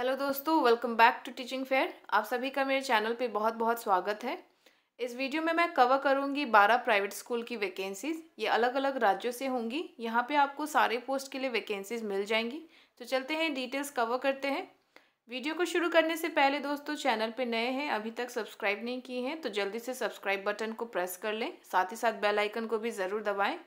Hello दोस्तों welcome back to Teaching Fair आप सभी का मेरे चैनल पे बहुत बहुत स्वागत है इस वीडियो में मैं कवर करूंगी 12 प्राइवेट स्कूल की वैकेंसीज़ ये अलग अलग राज्यों से होंगी यहाँ पे आपको सारे पोस्ट के लिए वैकेंसीज़ मिल जाएंगी तो चलते हैं डिटेल्स कवर करते हैं वीडियो को शुरू करने से पहले दोस्तों चैनल पर नए हैं अभी तक सब्सक्राइब नहीं किए हैं तो जल्दी से सब्सक्राइब बटन को प्रेस कर लें साथ ही साथ बेलाइकन को भी ज़रूर दबाएँ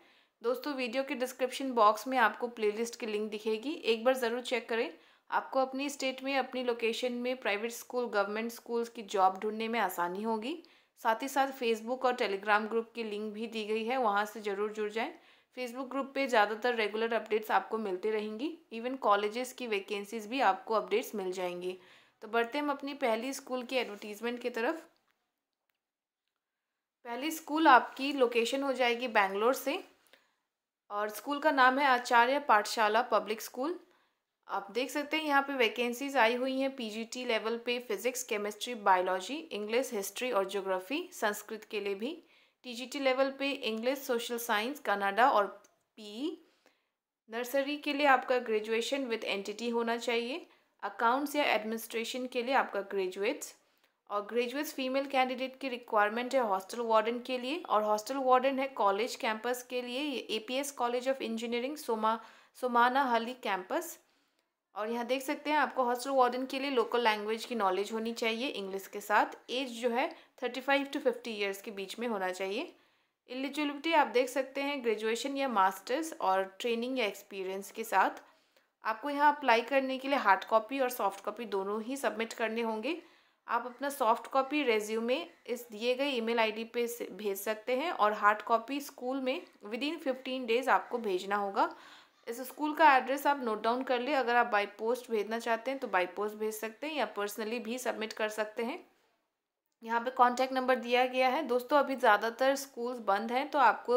दोस्तों वीडियो के डिस्क्रिप्शन बॉक्स में आपको प्लेलिस्ट की लिंक दिखेगी एक बार ज़रूर चेक करें आपको अपनी स्टेट में अपनी लोकेशन में प्राइवेट स्कूल गवर्नमेंट स्कूल्स की जॉब ढूंढने में आसानी होगी साथ ही साथ फेसबुक और टेलीग्राम ग्रुप की लिंक भी दी गई है वहाँ से ज़रूर जुड़ जाएँ फेसबुक ग्रुप पे ज़्यादातर रेगुलर अपडेट्स आपको मिलते रहेंगी इवन कॉलेजेस की वैकेंसीज भी आपको अपडेट्स मिल जाएंगी तो बढ़ते हम अपनी पहली स्कूल की एडवर्टीज़मेंट की तरफ पहली स्कूल आपकी लोकेशन हो जाएगी बैंगलोर से और स्कूल का नाम है आचार्य पाठशाला पब्लिक स्कूल आप देख सकते हैं यहाँ पे वैकेंसीज आई हुई हैं पीजीटी लेवल पे physics chemistry biology English history और ज्योग्राफी संस्कृत के लिए भी टीजीटी लेवल पे इंग्लिश सोशल साइंस कनाडा और पी नर्सरी e. के लिए आपका ग्रेजुएशन विद एंटिटी होना चाहिए अकाउंट्स या एडमिनिस्ट्रेशन के लिए आपका ग्रेजुएट्स और ग्रेजुएट्स फीमेल कैंडिडेट की रिक्वायरमेंट है हॉस्टल वार्डन के लिए और हॉस्टल वार्डन है कॉलेज कैंपस के लिए ये APS college of engineering Soma Somanahalli campus और यहाँ देख सकते हैं आपको हॉस्टल वार्डन के लिए लोकल लैंग्वेज की नॉलेज होनी चाहिए इंग्लिश के साथ एज जो है thirty five to fifty years के बीच में होना चाहिए एलिजिबिलिटी आप देख सकते हैं ग्रेजुएशन या मास्टर्स और ट्रेनिंग या एक्सपीरियंस के साथ आपको यहाँ अप्लाई करने के लिए हार्ड कॉपी और सॉफ्ट कॉपी दोनों ही सबमिट करने होंगे आप अपना सॉफ्ट कॉपी रेज्यूमे इस दिए गए ईमेल आईडी पे भेज सकते हैं और हार्ड कॉपी स्कूल में विद इन फिफ्टीन डेज़ आपको भेजना होगा इस स्कूल का एड्रेस आप नोट डाउन कर लें अगर आप बाई पोस्ट भेजना चाहते हैं तो बाई पोस्ट भेज सकते हैं या पर्सनली भी सबमिट कर सकते हैं यहाँ पे कांटेक्ट नंबर दिया गया है दोस्तों अभी ज़्यादातर स्कूल्स बंद हैं तो आपको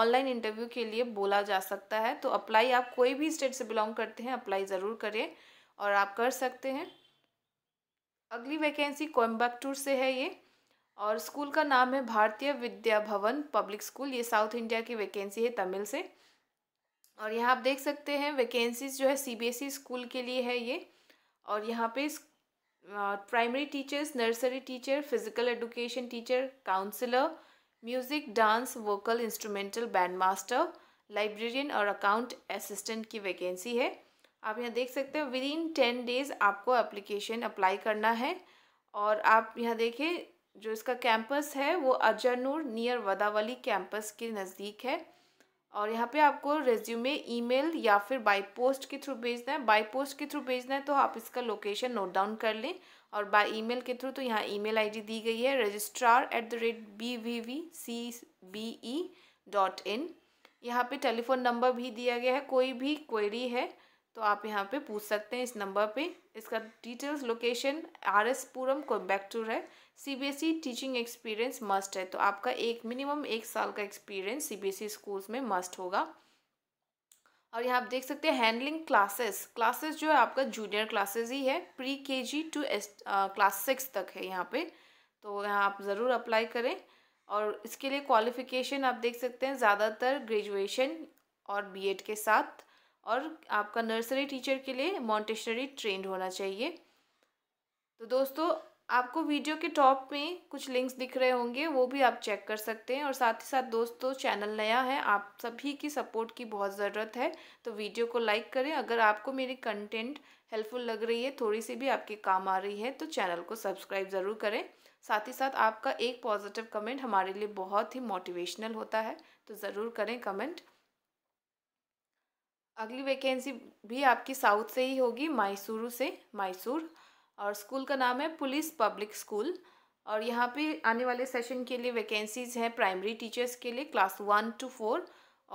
ऑनलाइन इंटरव्यू के लिए बोला जा सकता है तो अप्लाई आप कोई भी स्टेट से बिलोंग करते हैं अप्लाई ज़रूर करें और आप कर सकते हैं अगली वैकेंसी कोयम्बकटूर से है ये और स्कूल का नाम है भारतीय विद्या भवन पब्लिक स्कूल ये साउथ इंडिया की वैकेंसी है तमिल से और यहाँ आप देख सकते हैं वैकेंसीज जो है सीबीएसई स्कूल e के लिए है ये और यहाँ पे primary teachers nursery teacher physical education teacher counsellor music dance vocal instrumental band master librarian और अकाउंट असिस्टेंट की वैकेंसी है आप यहाँ देख सकते हैं विद इन टेन डेज़ आपको एप्लीकेशन अप्लाई करना है और आप यहाँ देखें जो इसका कैंपस है वो अजानूर नियर वदावली कैंपस के नज़दीक है और यहाँ पे आपको रेज्यूमे ईमेल या फिर बाई पोस्ट के थ्रू भेजना है बाई पोस्ट के थ्रू भेजना है तो आप इसका लोकेशन नोट डाउन कर लें और बाई ईमेल के थ्रू तो यहाँ ईमेल आईडी दी गई है registrar at the rate B V V C B E dot in यहाँ पर टेलीफोन नंबर भी दिया गया है कोई भी क्वेरी है तो आप यहाँ पे पूछ सकते हैं इस नंबर पे इसका details location R S Puram Coimbatore है सीबीएसई टीचिंग एक्सपीरियंस मस्ट है तो आपका एक मिनिमम एक साल का एक्सपीरियंस सीबीएसई स्कूल्स में मस्ट होगा और यहाँ आप देख सकते हैं हैंडलिंग क्लासेस क्लासेस जो है आपका जूनियर क्लासेस ही है प्री के जी टू एस क्लास सिक्स तक है यहाँ पे तो यहाँ आप ज़रूर अप्लाई करें और इसके लिए क्वालिफिकेशन आप देख सकते हैं ज़्यादातर ग्रेजुएशन और बीएड के साथ और आपका नर्सरी टीचर के लिए मॉन्टेशनरी ट्रेंड होना चाहिए तो दोस्तों आपको वीडियो के टॉप में कुछ लिंक्स दिख रहे होंगे वो भी आप चेक कर सकते हैं और साथ ही साथ दोस्तों चैनल नया है आप सभी की सपोर्ट की बहुत ज़रूरत है तो वीडियो को लाइक करें अगर आपको मेरी कंटेंट हेल्पफुल लग रही है थोड़ी सी भी आपके काम आ रही है तो चैनल को सब्सक्राइब ज़रूर करें साथ ही साथ आपका एक पॉजिटिव कमेंट हमारे लिए बहुत ही मोटिवेशनल होता है तो ज़रूर करें कमेंट अगली वैकेंसी भी आपकी साउथ से ही होगी मैसूरू से मैसूर और स्कूल का नाम है पुलिस पब्लिक स्कूल और यहाँ पे आने वाले सेशन के लिए वैकेंसीज़ हैं प्राइमरी टीचर्स के लिए क्लास वन टू फोर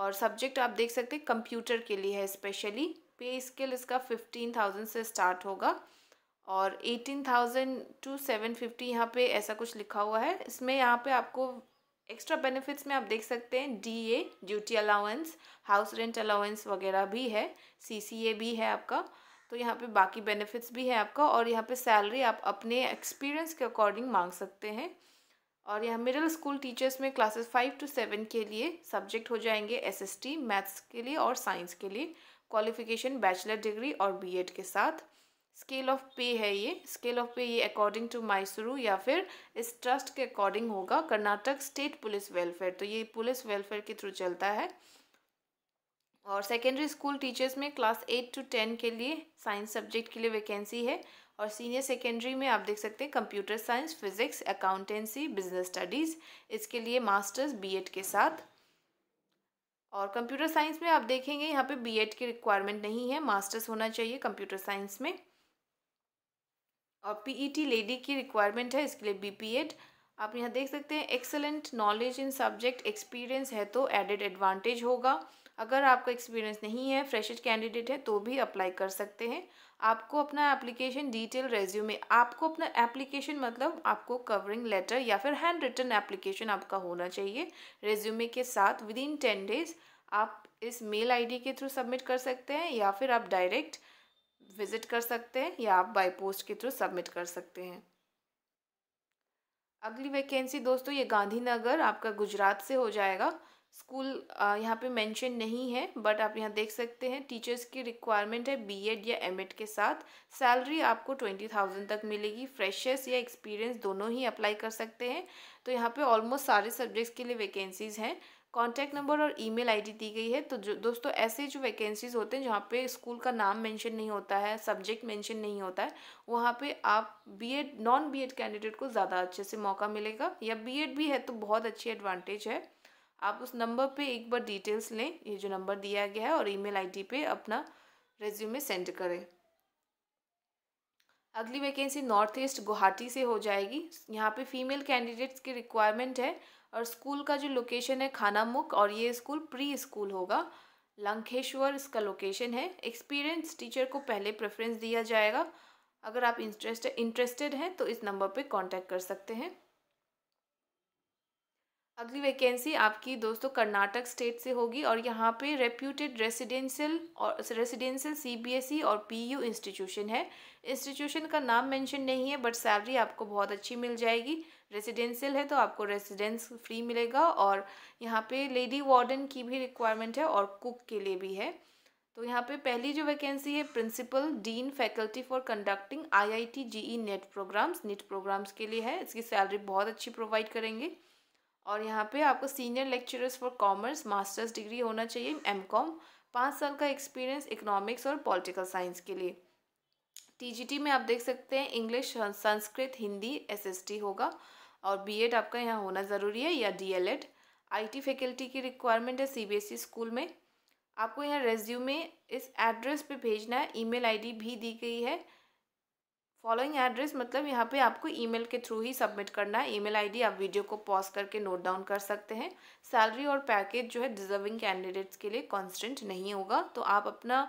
और सब्जेक्ट आप देख सकते हैं कंप्यूटर के लिए है स्पेशली पे स्केल इसका फिफ्टीन थाउजेंड से स्टार्ट होगा और eighteen thousand to seven fifty यहाँ पर ऐसा कुछ लिखा हुआ है इसमें यहाँ पर आपको एक्स्ट्रा बेनिफिट्स में आप देख सकते हैं DA duty allowance house rent allowance वगैरह भी है सीसीए भी है आपका तो यहाँ पे बाकी बेनिफिट्स भी है आपका और यहाँ पे सैलरी आप अपने एक्सपीरियंस के अकॉर्डिंग मांग सकते हैं और यहाँ मिडिल स्कूल टीचर्स में क्लासेस फाइव टू सेवन के लिए सब्जेक्ट हो जाएंगे टी मैथ्स के लिए और साइंस के लिए क्वालिफिकेशन बैचलर डिग्री और एड के साथ स्केल ऑफ पे है ये स्केल ऑफ पे ये अकॉर्डिंग टू माइसरू या फिर इस ट्रस्ट के अकॉर्डिंग होगा कर्नाटक स्टेट पुलिस वेलफेयर तो ये पुलिस वेलफेयर के थ्रू चलता है और सेकेंडरी स्कूल टीचर्स में क्लास एट टू टेन के लिए साइंस सब्जेक्ट के लिए वैकेंसी है और सीनियर सेकेंडरी में आप देख सकते हैं computer science physics accountancy business studies इसके लिए मास्टर्स बीएड के साथ और कंप्यूटर साइंस में आप देखेंगे यहाँ पे बीएड की रिक्वायरमेंट नहीं है मास्टर्स होना चाहिए कंप्यूटर साइंस में और पीईटी लेडी की रिक्वायरमेंट है इसके लिए बीपीएड आप यहाँ देख सकते हैं excellent knowledge in subject experience है तो एडेड एडवांटेज होगा अगर आपका एक्सपीरियंस नहीं है फ्रेशर कैंडिडेट है तो भी अप्लाई कर सकते हैं आपको अपना एप्लीकेशन डिटेल रेज्यूमे आपको अपना एप्लीकेशन मतलब आपको कवरिंग लेटर या फिर हैंड रिटर्न एप्लीकेशन आपका होना चाहिए रेज्यूमे के साथ विद इन टेन डेज आप इस मेल आईडी के थ्रू सबमिट कर सकते हैं या फिर आप डायरेक्ट विज़िट कर सकते हैं या आप बाई पोस्ट के थ्रू सबमिट कर सकते हैं अगली वैकेंसी दोस्तों ये गांधीनगर आपका गुजरात से हो जाएगा स्कूल यहाँ पे मेंशन नहीं है बट आप यहाँ देख सकते हैं टीचर्स की रिक्वायरमेंट है बीएड या एमएड के साथ सैलरी आपको ट्वेंटी थाउजेंड तक मिलेगी फ्रेशर्स या एक्सपीरियंस दोनों ही अप्लाई कर सकते हैं तो यहाँ पे ऑलमोस्ट सारे सब्जेक्ट्स के लिए वैकेंसीज़ हैं कॉन्टैक्ट नंबर और ईमेल आईडी दी गई है तो जो दोस्तों ऐसे जो वैकेंसीज़ होते हैं जहाँ पे स्कूल का नाम मेंशन नहीं होता है सब्जेक्ट मेंशन नहीं होता है वहाँ पे आप बीएड नॉन बीएड कैंडिडेट को ज़्यादा अच्छे से मौका मिलेगा या बीएड भी है तो बहुत अच्छी एडवांटेज है आप उस नंबर पर एक बार डिटेल्स लें ये जो नंबर दिया गया है और आई डी पर अपना रेज्यूमे सेंड करें अगली वैकेंसी नॉर्थ ईस्ट गुवाहाटी से हो जाएगी यहाँ पे फीमेल कैंडिडेट्स की रिक्वायरमेंट है और स्कूल का जो लोकेशन है खानामुख और ये स्कूल प्री स्कूल होगा लंखेश्वर इसका लोकेशन है एक्सपीरियंस टीचर को पहले प्रेफरेंस दिया जाएगा अगर आप इंटरेस्ट इंटरेस्टेड हैं तो इस नंबर पे कांटेक्ट कर सकते हैं अगली वैकेंसी आपकी दोस्तों कर्नाटक स्टेट से होगी और यहाँ पे रेप्यूटेड रेसिडेंशियल और रेसिडेंशियल सीबीएसई e और पीयू इंस्टीट्यूशन है इंस्टीट्यूशन का नाम मेंशन नहीं है बट सैलरी आपको बहुत अच्छी मिल जाएगी रेसिडेंशियल है तो आपको रेसिडेंस फ्री मिलेगा और यहाँ पे लेडी वार्डन की भी रिक्वायरमेंट है और कुक के लिए भी है तो यहाँ पे पहली जो वैकेंसी है principal dean faculty for conducting IIT JEE NEET programs NEET programs के लिए है इसकी सैलरी बहुत अच्छी प्रोवाइड करेंगे और यहाँ पे आपको senior lecturers for commerce masters degree होना चाहिए एम कॉम पाँच साल का एक्सपीरियंस इकोनॉमिक्स और पॉलिटिकल साइंस के लिए टी में आप देख सकते हैं इंग्लिश संस्कृत हिंदी एस होगा और बीएड आपका यहाँ होना ज़रूरी है या डीएलएड आईटी फैकल्टी की रिक्वायरमेंट है सीबीएसई स्कूल e में आपको यहाँ रेज्यूम में इस एड्रेस पे भेजना है ईमेल आईडी भी दी गई है फॉलोइंग एड्रेस मतलब यहाँ पे आपको ईमेल के थ्रू ही सबमिट करना है ईमेल आईडी आप वीडियो को पॉज करके नोट डाउन कर सकते हैं सैलरी और पैकेज जो है डिजर्विंग कैंडिडेट्स के लिए कॉन्स्टेंट नहीं होगा तो आप अपना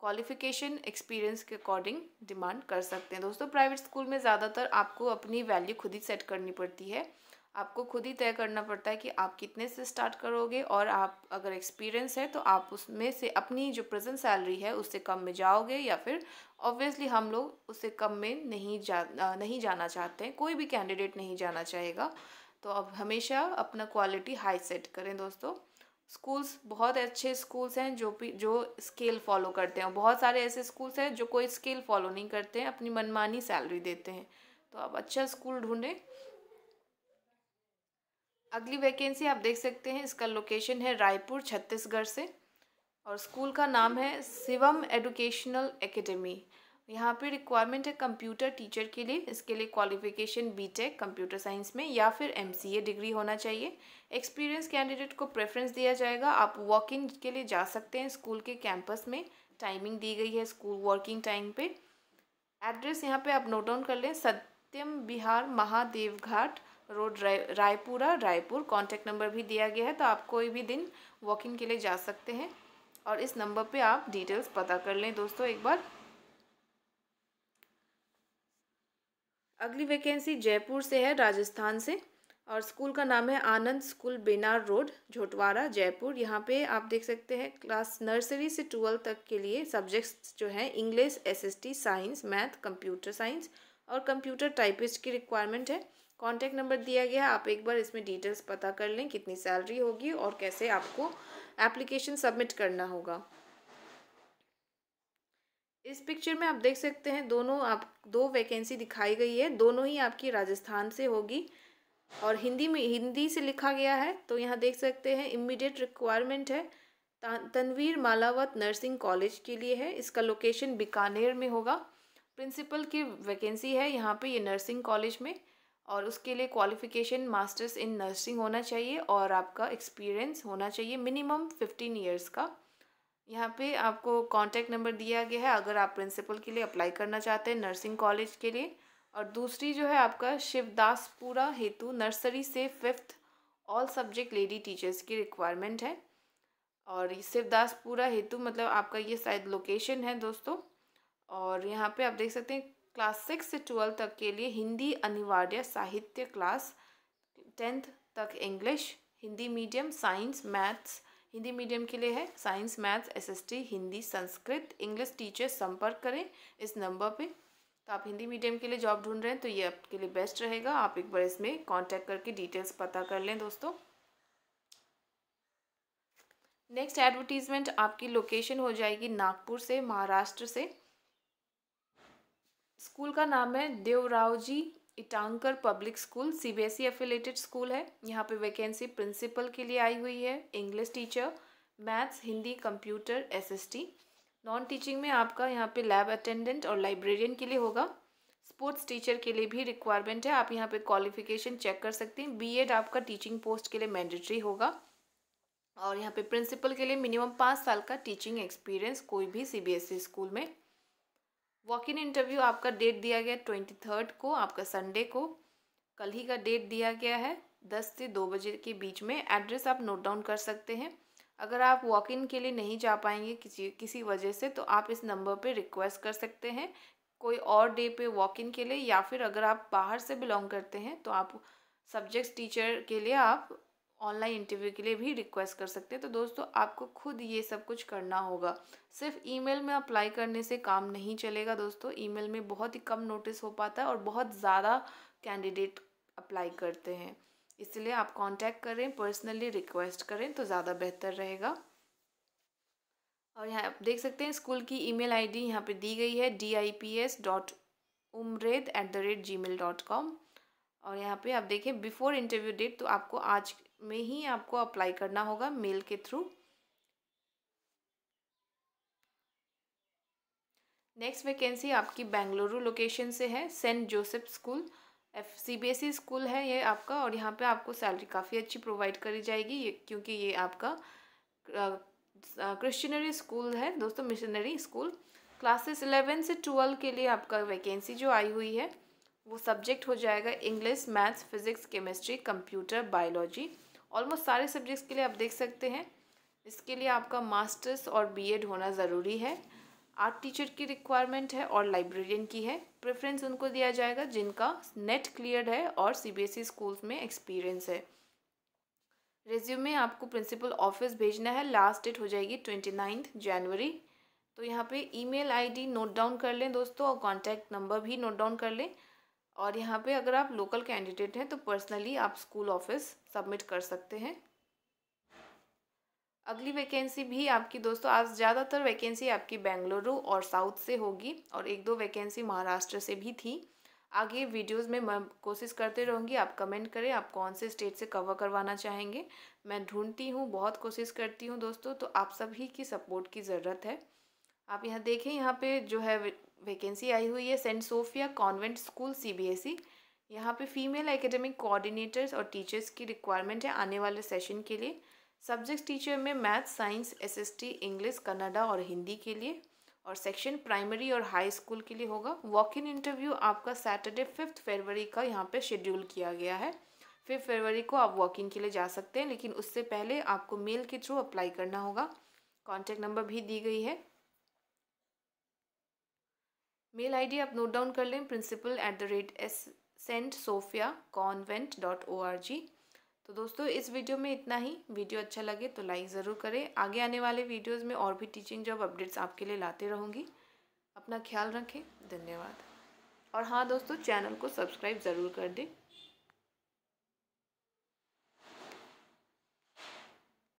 क्वालिफिकेशन एक्सपीरियंस के अकॉर्डिंग डिमांड कर सकते हैं दोस्तों प्राइवेट स्कूल में ज़्यादातर आपको अपनी वैल्यू खुद ही सेट करनी पड़ती है आपको खुद ही तय करना पड़ता है कि आप कितने से स्टार्ट करोगे और आप अगर एक्सपीरियंस है तो आप उसमें से अपनी जो प्रेजेंट सैलरी है उससे कम में जाओगे या फिर ऑब्वियसली हम लोग उससे कम में नहीं जा नहीं जाना चाहते हैं कोई भी कैंडिडेट नहीं जाना चाहेगा तो अब हमेशा अपना क्वालिटी हाई सेट करें दोस्तों स्कूल्स बहुत अच्छे स्कूल्स हैं जो भी जो स्केल फॉलो करते हैं बहुत सारे ऐसे स्कूल्स हैं जो कोई स्केल फॉलो नहीं करते हैं अपनी मनमानी सैलरी देते हैं तो आप अच्छा स्कूल ढूंढें अगली वैकेंसी आप देख सकते हैं इसका लोकेशन है रायपुर छत्तीसगढ़ से और स्कूल का नाम है शिवम एडुकेशनल एकेडमी यहाँ पे रिक्वायरमेंट है कंप्यूटर टीचर के लिए इसके लिए क्वालिफिकेशन बीटेक कंप्यूटर साइंस में या फिर एमसीए डिग्री होना चाहिए एक्सपीरियंस कैंडिडेट को प्रेफरेंस दिया जाएगा आप वॉक इन के लिए जा सकते हैं स्कूल के कैंपस में टाइमिंग दी गई है स्कूल वर्किंग टाइम पे एड्रेस यहाँ पे आप नोट डाउन कर लें Satyam Bihar Mahadev Ghat road Rai Raipura Raipur contact number भी दिया गया है तो आप कोई भी दिन वॉक इन के लिए जा सकते हैं और इस नंबर पर आप डिटेल्स पता कर लें दोस्तों एक बार अगली वैकेंसी जयपुर से है राजस्थान से और स्कूल का नाम है आनंद स्कूल बेनार रोड झोटवारा जयपुर यहाँ पे आप देख सकते हैं क्लास नर्सरी से ट्वेल्व तक के लिए सब्जेक्ट्स जो हैं English SST science math computer science और कंप्यूटर टाइपिस्ट की रिक्वायरमेंट है कॉन्टैक्ट नंबर दिया गया है आप एक बार इसमें डिटेल्स पता कर लें कितनी सैलरी होगी और कैसे आपको एप्लीकेशन सबमिट करना होगा इस पिक्चर में आप देख सकते हैं दोनों आप दो वैकेंसी दिखाई गई है दोनों ही आपकी राजस्थान से होगी और हिंदी में हिंदी से लिखा गया है तो यहाँ देख सकते हैं इमीडिएट रिक्वायरमेंट है तनवीर मालावत नर्सिंग कॉलेज के लिए है इसका लोकेशन बीकानेर में होगा प्रिंसिपल की वैकेंसी है यहाँ पे ये नर्सिंग कॉलेज में और उसके लिए क्वालिफिकेशन मास्टर्स इन नर्सिंग होना चाहिए और आपका एक्सपीरियंस होना चाहिए मिनिमम फिफ्टीन ईयर्स का यहाँ पे आपको कांटेक्ट नंबर दिया गया है अगर आप प्रिंसिपल के लिए अप्लाई करना चाहते हैं नर्सिंग कॉलेज के लिए और दूसरी जो है आपका शिवदासपुरा हेतु नर्सरी से fifth all subject lady teachers की रिक्वायरमेंट है और शिवदासपुरा हेतु मतलब आपका ये शायद लोकेशन है दोस्तों और यहाँ पे आप देख सकते हैं क्लास सिक्स से ट्वेल्थ तक के लिए हिंदी अनिवार्य साहित्य क्लास टेंथ तक English Hindi medium science maths Hindi medium के लिए है science maths SST Hindi Sanskrit English teacher संपर्क करें इस नंबर पे तो आप हिंदी मीडियम के लिए जॉब ढूंढ रहे हैं तो ये आपके लिए बेस्ट रहेगा आप एक बार इसमें कांटेक्ट करके डिटेल्स पता कर लें दोस्तों नेक्स्ट एडवर्टीज़मेंट आपकी लोकेशन हो जाएगी नागपुर से महाराष्ट्र से स्कूल का नाम है Devrao ji Itankar public school CBSE affiliated e school है यहाँ पे वैकेंसी प्रिंसिपल के लिए आई हुई है English teacher maths Hindi computer SST non teaching में आपका यहाँ पे लैब अटेंडेंट और लाइब्रेरियन के लिए होगा स्पोर्ट्स टीचर के लिए भी रिक्वायरमेंट है आप यहाँ पे क्वालिफिकेशन चेक कर सकते हैं एड आपका टीचिंग पोस्ट के लिए मैंडेटरी होगा और यहाँ पे प्रिंसिपल के लिए मिनिमम पाँच साल का टीचिंग एक्सपीरियंस कोई भी ई e स्कूल में वॉक इन इंटरव्यू आपका डेट दिया गया ट्वेंटी थर्ड को आपका संडे को कल ही का डेट दिया गया है दस से दो बजे के बीच में एड्रेस आप नोट डाउन कर सकते हैं अगर आप वॉक इन के लिए नहीं जा पाएंगे किसी किसी वजह से तो आप इस नंबर पे रिक्वेस्ट कर सकते हैं कोई और डे पे वॉक इन के लिए या फिर अगर आप बाहर से बिलोंग करते हैं तो आप सब्जेक्ट्स टीचर के लिए आप ऑनलाइन इंटरव्यू के लिए भी रिक्वेस्ट कर सकते हैं तो दोस्तों आपको खुद ये सब कुछ करना होगा सिर्फ ईमेल में अप्लाई करने से काम नहीं चलेगा दोस्तों ईमेल में बहुत ही कम नोटिस हो पाता है और बहुत ज़्यादा कैंडिडेट अप्लाई करते हैं इसलिए आप कांटेक्ट करें पर्सनली रिक्वेस्ट करें तो ज़्यादा बेहतर रहेगा और यहाँ आप देख सकते हैं स्कूल की आई डी यहाँ पर दी गई है D I P S dot Umred at the rate gmail dot com और यहाँ पे आप देखिए बिफोर इंटरव्यू डेट तो आपको आज में ही आपको अप्लाई करना होगा मेल के थ्रू नेक्स्ट वैकेंसी आपकी बेंगलुरु लोकेशन से है saint Joseph school F C B S E school है ये आपका और यहाँ पे आपको सैलरी काफ़ी अच्छी प्रोवाइड करी जाएगी ये क्योंकि ये आपका क्रिश्चनरी स्कूल है दोस्तों मिशनरी स्कूल क्लासेस इलेवन से ट्वेल्व के लिए आपका वैकेंसी जो आई हुई है वो सब्जेक्ट हो जाएगा English maths physics chemistry computer biology almost सारे सब्जेक्ट्स के लिए आप देख सकते हैं इसके लिए आपका मास्टर्स और बीएड होना ज़रूरी है आर्ट टीचर की रिक्वायरमेंट है और लाइब्रेरियन की है प्रेफरेंस उनको दिया जाएगा जिनका नेट क्लियर है और सीबीएसई स्कूल्स e में एक्सपीरियंस है में आपको प्रिंसिपल ऑफिस भेजना है लास्ट डेट हो जाएगी ट्वेंटी नाइन्थ जनवरी तो यहाँ पे ईमेल आईडी नोट डाउन कर लें दोस्तों और कांटेक्ट नंबर भी नोट डाउन कर लें और यहाँ पे अगर आप लोकल कैंडिडेट हैं तो पर्सनली आप स्कूल ऑफिस सबमिट कर सकते हैं अगली वैकेंसी भी आपकी दोस्तों आज ज़्यादातर वैकेंसी आपकी बेंगलुरु और साउथ से होगी और एक दो वैकेंसी महाराष्ट्र से भी थी आगे वीडियोस में मैं कोशिश करते रहूँगी आप कमेंट करें आप कौन से स्टेट से कवर करवाना चाहेंगे मैं ढूंढती हूँ बहुत कोशिश करती हूँ दोस्तों तो आप सभी की सपोर्ट की ज़रूरत है आप यहाँ देखें यहाँ पे जो है वैकेंसी आई हुई है saint Sophia convent school CBSE e। यहाँ पे फीमेल एकेडमिक कोऑर्डिनेटर्स और टीचर्स की रिक्वायरमेंट है आने वाले सेशन के लिए सब्जेक्ट टीचर में math science SST English Kannada और हिंदी के लिए और सेक्शन प्राइमरी और हाई स्कूल के लिए होगा वॉक इन इंटरव्यू आपका सैटरडे फिफ्थ फरवरी का यहाँ पे शेड्यूल किया गया है फिफ्थ फरवरी को आप वॉक इन के लिए जा सकते हैं लेकिन उससे पहले आपको मेल के थ्रू अप्लाई करना होगा कॉन्टैक्ट नंबर भी दी गई है मेल आईडी आप नोट डाउन कर लें principal at the rate S saint Sophia convent dot O R G तो दोस्तों इस वीडियो में इतना ही वीडियो अच्छा लगे तो लाइक ज़रूर करें आगे आने वाले वीडियोज़ में और भी टीचिंग जॉब अपडेट्स आपके लिए लाते रहूँगी अपना ख्याल रखें धन्यवाद और हाँ दोस्तों चैनल को सब्सक्राइब ज़रूर कर दें